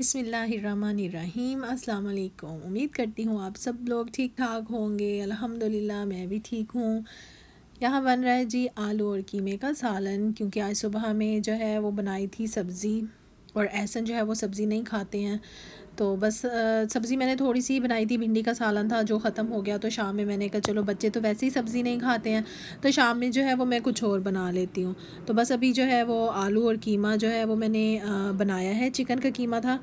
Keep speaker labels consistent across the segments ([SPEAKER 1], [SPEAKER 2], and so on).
[SPEAKER 1] अस्सलाम वालेकुम उम्मीद करती हूँ आप सब लोग ठीक ठाक होंगे अल्हम्दुलिल्लाह मैं भी ठीक हूँ यहाँ बन रहा है जी आलू और कीमे का सालन क्योंकि आज सुबह में जो है वो बनाई थी सब्ज़ी और ऐसा जो है वो सब्ज़ी नहीं खाते हैं तो बस सब्ज़ी मैंने थोड़ी सी बनाई थी भिंडी का सालन था जो ख़त्म हो गया तो शाम में मैंने कहा चलो बच्चे तो वैसे ही सब्ज़ी नहीं खाते हैं तो शाम में जो है वो मैं कुछ और बना लेती हूँ तो बस अभी जो है वो आलू और कीमा जो है वो मैंने बनाया है चिकन का कीमा था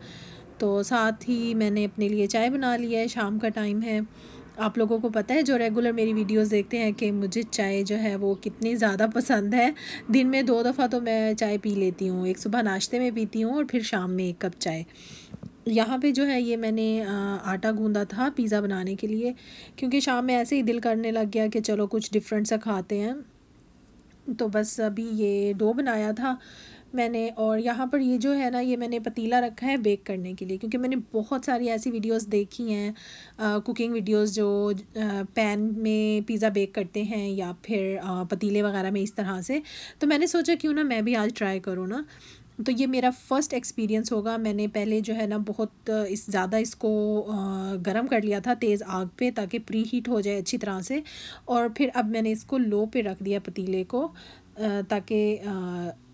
[SPEAKER 1] तो साथ ही मैंने अपने लिए चाय बना ली है शाम का टाइम है आप लोगों को पता है जो रेगुलर मेरी वीडियोस देखते हैं कि मुझे चाय जो है वो कितनी ज़्यादा पसंद है दिन में दो दफ़ा तो मैं चाय पी लेती हूँ एक सुबह नाश्ते में पीती हूँ और फिर शाम में एक कप चाय यहाँ पे जो है ये मैंने आटा गूंदा था पिज़्ज़ा बनाने के लिए क्योंकि शाम में ऐसे ही दिल करने लग गया कि चलो कुछ डिफरेंट सा खाते हैं तो बस अभी ये डो बनाया था मैंने और यहाँ पर ये जो है ना ये मैंने पतीला रखा है बेक करने के लिए क्योंकि मैंने बहुत सारी ऐसी वीडियोस देखी हैं कुकिंग वीडियोस जो आ, पैन में पिज़्ज़ा बेक करते हैं या फिर आ, पतीले वगैरह में इस तरह से तो मैंने सोचा क्यों ना मैं भी आज ट्राई करूँ ना तो ये मेरा फर्स्ट एक्सपीरियंस होगा मैंने पहले जो है ना बहुत इस ज़्यादा इसको गर्म कर लिया था तेज़ आग पे ताकि प्री हीट हो जाए अच्छी तरह से और फिर अब मैंने इसको लो पे रख दिया पतीले को ताकि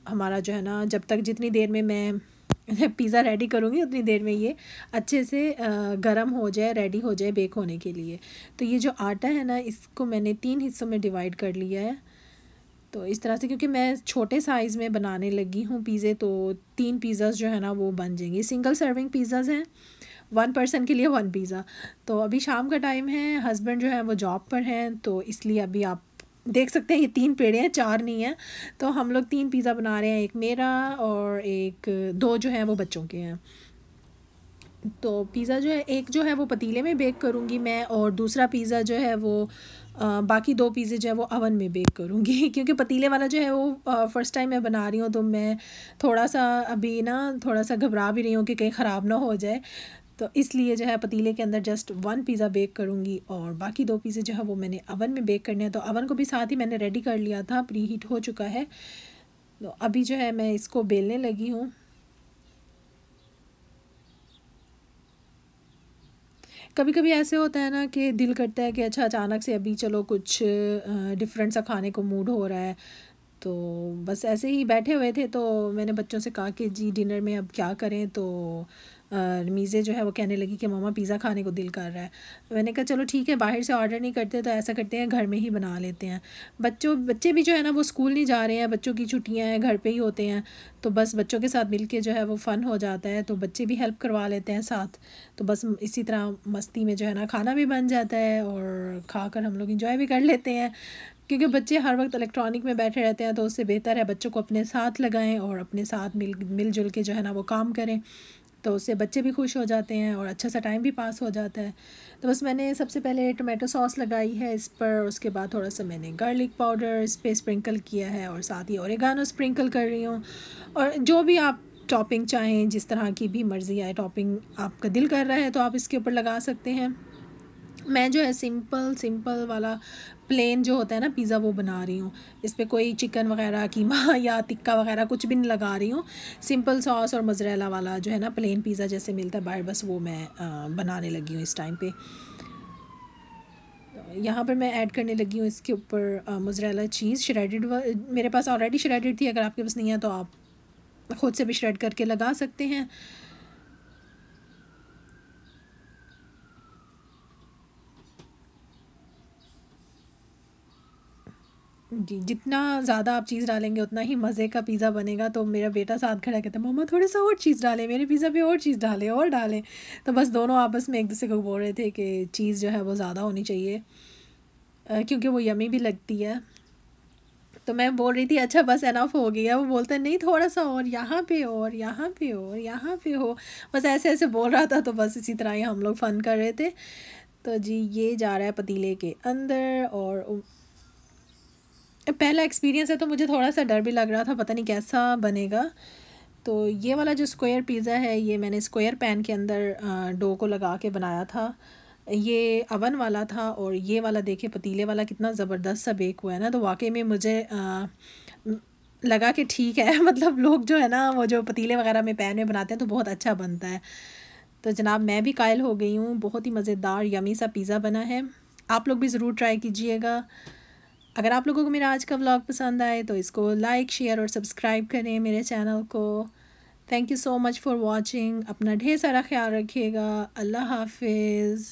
[SPEAKER 1] हमारा जो है ना जब तक जितनी देर में मैं पिज़्ज़ा रेडी करूँगी उतनी देर में ये अच्छे से गर्म हो जाए रेडी हो जाए बेक होने के लिए तो ये जो आटा है ना इसको मैंने तीन हिस्सों में डिवाइड कर लिया है तो इस तरह से क्योंकि मैं छोटे साइज़ में बनाने लगी हूँ पिज़्ज़े तो तीन पिज़्ज़ जो है ना वो बन जाएंगे सिंगल सर्विंग पिज़्ज़ाज हैं वन पर्सन के लिए वन पिज़्ज़ा तो अभी शाम का टाइम है हस्बैंड जो है वो जॉब पर हैं तो इसलिए अभी आप देख सकते हैं ये तीन पेड़े हैं चार नहीं हैं तो हम लोग तीन पिज़्ज़ा बना रहे हैं एक मेरा और एक दो जो हैं वो बच्चों के हैं तो पिज़्ज़ा जो है एक जो है वो पतीले में बेक करूँगी मैं और दूसरा पिज़्ज़ा जो है वो आ, बाकी दो पिज़्ज़े जो है वो अवन में बेक करूँगी क्योंकि पतीले वाला जो है वो फ़र्स्ट टाइम मैं बना रही हूँ तो मैं थोड़ा सा अभी ना थोड़ा सा घबरा भी रही हूँ कि कहीं ख़राब ना हो जाए तो इसलिए जो है पतीले के अंदर जस्ट वन पिज़्ज़ा बेक करूँगी और बाकी दो पिज़्ज़े जो है वो मैंने अवन में बेक करने हैं तो अवन को भी साथ ही मैंने रेडी कर लिया था प्री हीट हो चुका है तो अभी जो है मैं इसको बेलने लगी हूँ कभी कभी ऐसे होता है ना कि दिल करता है कि अच्छा अचानक से अभी चलो कुछ डिफरेंट सा खाने को मूड हो रहा है तो बस ऐसे ही बैठे हुए थे तो मैंने बच्चों से कहा कि जी डिनर में अब क्या करें तो रमीज़े जो है वो कहने लगी कि मामा पिज़्ज़ा खाने को दिल कर रहा है मैंने कहा चलो ठीक है बाहर से ऑर्डर नहीं करते तो ऐसा करते हैं घर में ही बना लेते हैं बच्चों बच्चे भी जो है ना वो स्कूल नहीं जा रहे हैं बच्चों की छुट्टियाँ हैं घर पर ही होते हैं तो बस बच्चों के साथ मिल के जो है वो फ़न हो जाता है तो बच्चे भी हेल्प करवा लेते हैं साथ तो बस इसी तरह मस्ती में जो है ना खाना भी बन जाता है और खा कर हम लोग इंजॉय भी कर लेते हैं क्योंकि बच्चे हर वक्त इलेक्ट्रॉनिक में बैठे रहते हैं तो उससे बेहतर है बच्चों को अपने साथ लगाएं और अपने साथ मिल मिलजुल के जो है ना वो काम करें तो उससे बच्चे भी खुश हो जाते हैं और अच्छा सा टाइम भी पास हो जाता है तो बस मैंने सबसे पहले टोमेटो सॉस लगाई है इस पर उसके बाद थोड़ा सा मैंने गार्लिक पाउडर इस पर स्प्रिंकल किया है और साथ ही औरगानो स्प्रिंकल कर रही हूँ और जो भी आप टॉपिंग चाहें जिस तरह की भी मर्ज़ी आए टॉपिंग आपका दिल कर रहा है तो आप इसके ऊपर लगा सकते हैं मैं जो है सिंपल सिंपल वाला प्लेन जो होता है ना पिज़्ज़ा वो बना रही हूँ इस पर कोई चिकन वगैरह कीमा या टिक्का वगैरह कुछ भी नहीं लगा रही हूँ सिंपल सॉस और मजरेला वाला जो है ना प्लेन पिज़्ज़ा जैसे मिलता है बाहर बस वो मैं आ, बनाने लगी हूँ इस टाइम पे यहाँ पर मैं ऐड करने लगी हूँ इसके ऊपर मजरेला चीज़ श्रेडिड मेरे पास ऑलरेडी श्रेडिड थी अगर आपके पास नहीं है तो आप खुद से भी श्रेड करके लगा सकते हैं जी जितना ज़्यादा आप चीज़ डालेंगे उतना ही मज़े का पिज़्ज़ा बनेगा तो मेरा बेटा साथ खड़ा कहता है मम्मा थोड़ा सा और चीज़ डालें मेरे पिज़्ज़ा पे और चीज़ डालें और डालें तो बस दोनों आपस में एक दूसरे को बोल रहे थे कि चीज़ जो है वो ज़्यादा होनी चाहिए क्योंकि वो यमी भी लगती है तो मैं बोल रही थी अच्छा बस एनफ हो गया वो बोलता है नहीं थोड़ा सा और यहाँ पे और यहाँ पे और यहाँ पे हो बस ऐसे ऐसे बोल रहा था तो बस इसी तरह ही हम लोग फ़न कर रहे थे तो जी ये जा रहा है पतीले के अंदर और पहला एक्सपीरियंस है तो मुझे थोड़ा सा डर भी लग रहा था पता नहीं कैसा बनेगा तो ये वाला जो स्क्वायर पिज़्ज़ा है ये मैंने स्क्वायर पैन के अंदर डो को लगा के बनाया था ये अवन वाला था और ये वाला देखे पतीले वाला कितना ज़बरदस्त सा बेक हुआ है ना तो वाकई में मुझे आ, लगा कि ठीक है मतलब लोग जो है ना वो जो पतीले वगैरह में पैन में बनाते हैं तो बहुत अच्छा बनता है तो जनाब मैं भी कायल हो गई हूँ बहुत ही मज़ेदार यमी सा पिज़्ज़ा बना है आप लोग भी ज़रूर ट्राई कीजिएगा अगर आप लोगों को मेरा आज का व्लॉग पसंद आए तो इसको लाइक शेयर और सब्सक्राइब करें मेरे चैनल को thank you so much for watching अपना ढेर सारा ख्याल रखिएगा अल्लाह हाफिज़